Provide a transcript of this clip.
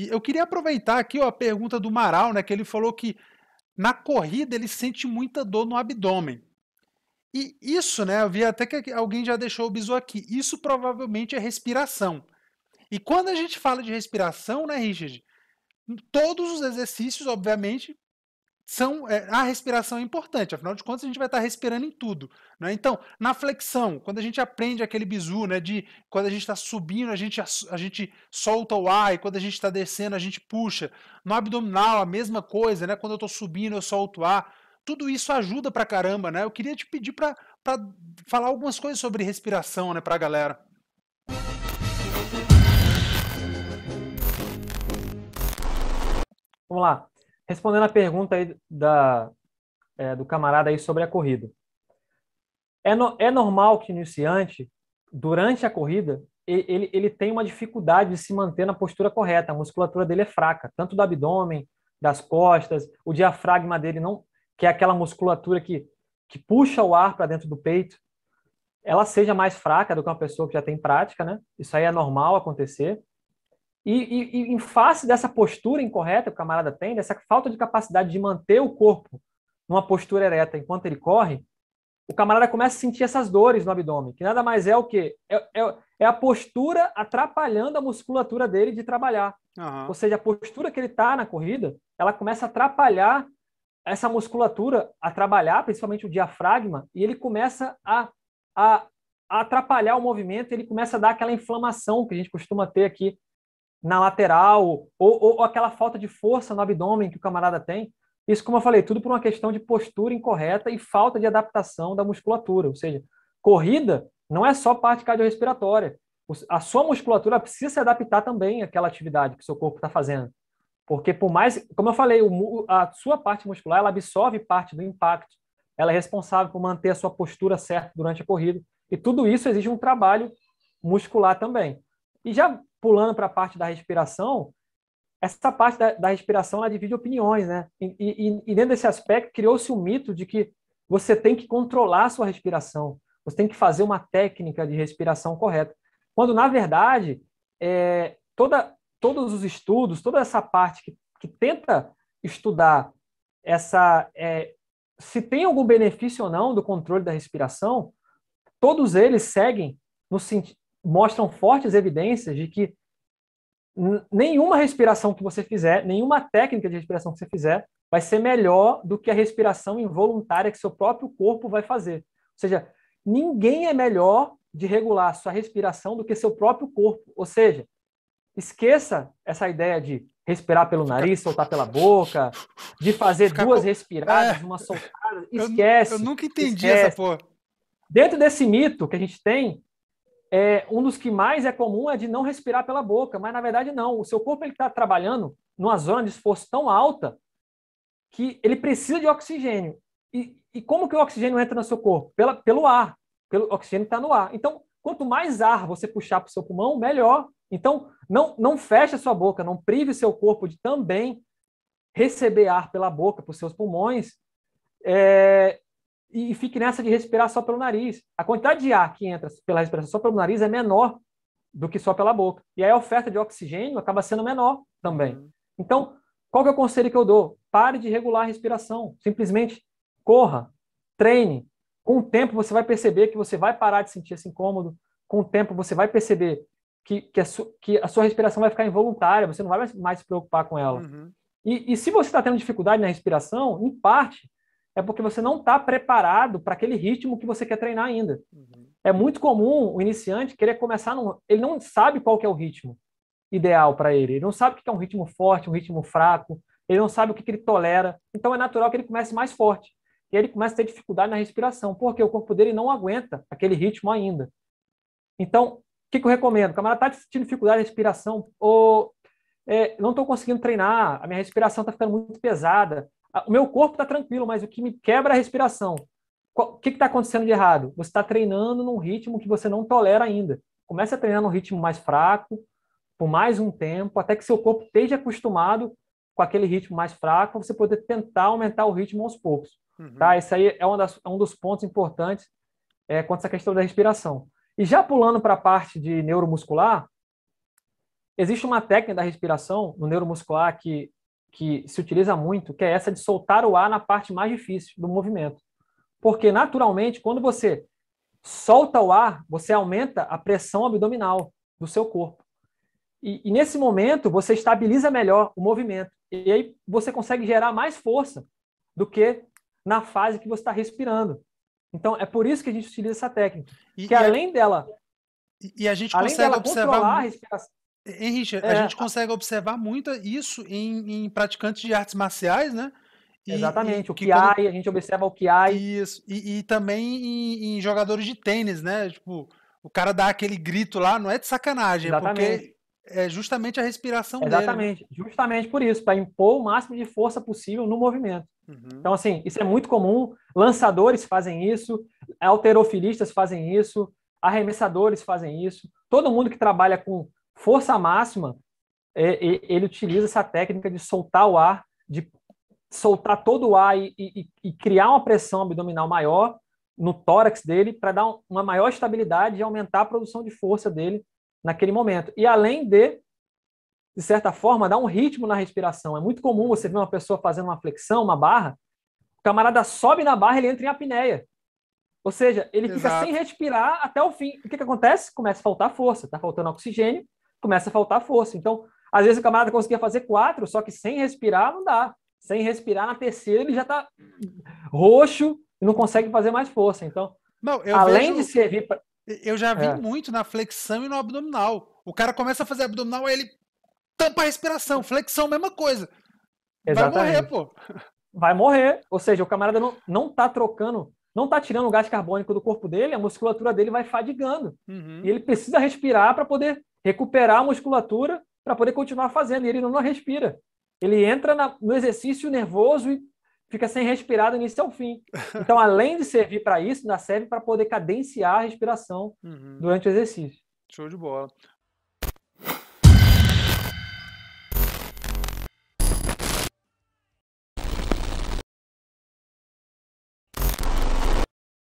E eu queria aproveitar aqui ó, a pergunta do Maral, né, que ele falou que na corrida ele sente muita dor no abdômen. E isso, né, eu vi até que alguém já deixou o bisu aqui, isso provavelmente é respiração. E quando a gente fala de respiração, né, Richard? Todos os exercícios, obviamente, são é, a respiração é importante, afinal de contas a gente vai estar respirando em tudo. Né? Então, na flexão, quando a gente aprende aquele bizu, né, de quando a gente está subindo, a gente, a, a, gente solta o ar, e quando a gente está descendo, a gente puxa. No abdominal, a mesma coisa, né, quando eu estou subindo, eu solto o ar. Tudo isso ajuda pra caramba, né? Eu queria te pedir para falar algumas coisas sobre respiração, né, pra galera. Vamos lá respondendo a pergunta aí da, é, do camarada aí sobre a corrida. É, no, é normal que o iniciante, durante a corrida, ele, ele tem uma dificuldade de se manter na postura correta, a musculatura dele é fraca, tanto do abdômen, das costas, o diafragma dele não, que é aquela musculatura que, que puxa o ar para dentro do peito, ela seja mais fraca do que uma pessoa que já tem prática, né? Isso aí é normal acontecer. E, e, e, em face dessa postura incorreta que o camarada tem, dessa falta de capacidade de manter o corpo numa postura ereta enquanto ele corre, o camarada começa a sentir essas dores no abdômen, que nada mais é o que é, é, é, a postura atrapalhando a musculatura dele de trabalhar. Uhum. Ou seja, a postura que ele está na corrida, ela começa a atrapalhar essa musculatura a trabalhar, principalmente o diafragma, e ele começa a, a, a atrapalhar o movimento, ele começa a dar aquela inflamação que a gente costuma ter aqui na lateral, ou, ou, ou aquela falta de força no abdômen que o camarada tem. Isso, como eu falei, tudo por uma questão de postura incorreta e falta de adaptação da musculatura. Ou seja, corrida não é só parte cardiorrespiratória. A sua musculatura precisa se adaptar também àquela atividade que o seu corpo está fazendo. Porque, por mais, como eu falei, a sua parte muscular ela absorve parte do impacto, ela é responsável por manter a sua postura certa durante a corrida, e tudo isso exige um trabalho muscular também. E já pulando para a parte da respiração, essa parte da, da, respiração ela divide opiniões, né? E, e, e dentro desse aspecto criou-se o um mito de que você tem que controlar a sua respiração, você tem que fazer uma técnica de respiração correta, quando na verdade é, toda, todos os estudos, toda essa parte que, que tenta estudar essa é, se tem algum benefício ou não do controle da respiração, todos eles seguem no, mostram fortes evidências de que nenhuma respiração que você fizer, nenhuma técnica de respiração que você fizer, vai ser melhor do que a respiração involuntária que seu próprio corpo vai fazer. Ou seja, ninguém é melhor de regular a sua respiração do que seu próprio corpo. Ou seja, esqueça essa ideia de respirar pelo nariz, soltar pela boca, de fazer duas respiradas, é. uma soltada. Esquece. Eu, eu nunca entendi esquece. essa porra. Dentro desse mito que a gente tem, é, um dos que mais é comum é de não respirar pela boca, mas na verdade não. O seu corpo está trabalhando numa zona de esforço tão alta que ele precisa de oxigênio. E, e como que o oxigênio entra no seu corpo? Pela, pelo ar. Pelo oxigênio está no ar. Então, quanto mais ar você puxar para o seu pulmão, melhor. Então, não, não feche a sua boca, não prive o seu corpo de também receber ar pela boca, para os seus pulmões, é, e, e fique nessa de respirar só pelo nariz. A quantidade de ar que entra pela respiração só pelo nariz é menor do que só pela boca. E aí a oferta de oxigênio acaba sendo menor também. Uhum. Então, qual é o conselho que eu dou? Pare de regular a respiração. Simplesmente corra, treine. Com o tempo você vai perceber que você vai parar de sentir esse incômodo. Com o tempo você vai perceber que, que, a, su, que a sua respiração vai ficar involuntária, você não vai mais, mais se preocupar com ela. Uhum. E, e se você está tendo dificuldade na respiração, em parte, é porque você não está preparado para aquele ritmo que você quer treinar ainda. Uhum. É muito comum o iniciante querer começar num. Ele não sabe qual é o ritmo ideal para ele. Ele não sabe o que é um ritmo forte, um ritmo fraco. Ele não sabe o que, que ele tolera. Então é natural que ele comece mais forte. E aí ele começa a ter dificuldade na respiração, porque o corpo dele não aguenta aquele ritmo ainda. Então, o que, que eu recomendo? O camarada está sentindo dificuldade na respiração, ou é, não estou conseguindo treinar, a minha respiração está ficando muito pesada, ah, o meu corpo está tranquilo, mas o que me quebra é a respiração. O que está acontecendo de errado? Você está treinando num ritmo que você não tolera ainda. Comece a treinar num ritmo mais fraco, por mais um tempo, até que seu corpo esteja acostumado com aquele ritmo mais fraco, você poder tentar aumentar o ritmo aos poucos. Uhum. Tá? Esse aí é, das, é um dos pontos importantes é, quanto a essa questão da respiração. E já pulando para a parte de neuromuscular, existe uma técnica da respiração no neuromuscular que que se utiliza muito, que é essa de soltar o ar na parte mais difícil do movimento. Porque, naturalmente, quando você solta o ar, você aumenta a pressão abdominal do seu corpo. E, e nesse momento, você estabiliza melhor o movimento. E aí você consegue gerar mais força do que na fase que você está respirando. Então, é por isso que a gente utiliza essa técnica. E, que e além a... dela. E a gente além consegue dela observar. Controlar a respiração, Henrique, é. a gente consegue observar muito isso em, em praticantes de artes marciais, né? E, Exatamente, e, o que quando... a gente observa o que há. Isso, e, e também em, em, jogadores de tênis, né? Tipo, o cara dá aquele grito lá, não é de sacanagem, Exatamente. é porque é justamente a respiração Exatamente. dele. Né? Exatamente, justamente por isso, para impor o máximo de força possível no movimento. Uhum. Então, assim, isso é muito comum, lançadores fazem isso, alterofilistas fazem isso, arremessadores fazem isso, todo mundo que trabalha com Força máxima, é, ele utiliza essa técnica de soltar o ar, de soltar todo o ar e, e, e criar uma pressão abdominal maior no tórax dele para dar uma maior estabilidade e aumentar a produção de força dele naquele momento. E além de, de certa forma, dar um ritmo na respiração. É muito comum você ver uma pessoa fazendo uma flexão, uma barra, o camarada sobe na barra, ele entra em apneia. Ou seja, ele Exato. fica sem respirar até o fim. O que, que acontece? Começa a faltar força, está faltando oxigênio, começa a faltar força. Então, às vezes o camarada conseguia fazer quatro, só que sem respirar não dá. Sem respirar na terceira ele já está roxo e não consegue fazer mais força. Então, não, além vejo, de servir Eu já vi é. muito na flexão e no abdominal. O cara começa a fazer abdominal, aí ele tampa a respiração. Flexão, mesma coisa. Exatamente. Vai morrer, pô. Vai morrer. Ou seja, o camarada não, não tá trocando não está tirando o gás carbônico do corpo dele, a musculatura dele vai fadigando. Uhum. E ele precisa respirar para poder recuperar a musculatura para poder continuar fazendo. E ele não, não respira. Ele entra na, no exercício nervoso e fica sem respirar do início ao fim. Então, além de servir para isso, ainda serve para poder cadenciar a respiração uhum. durante o exercício. Show de bola.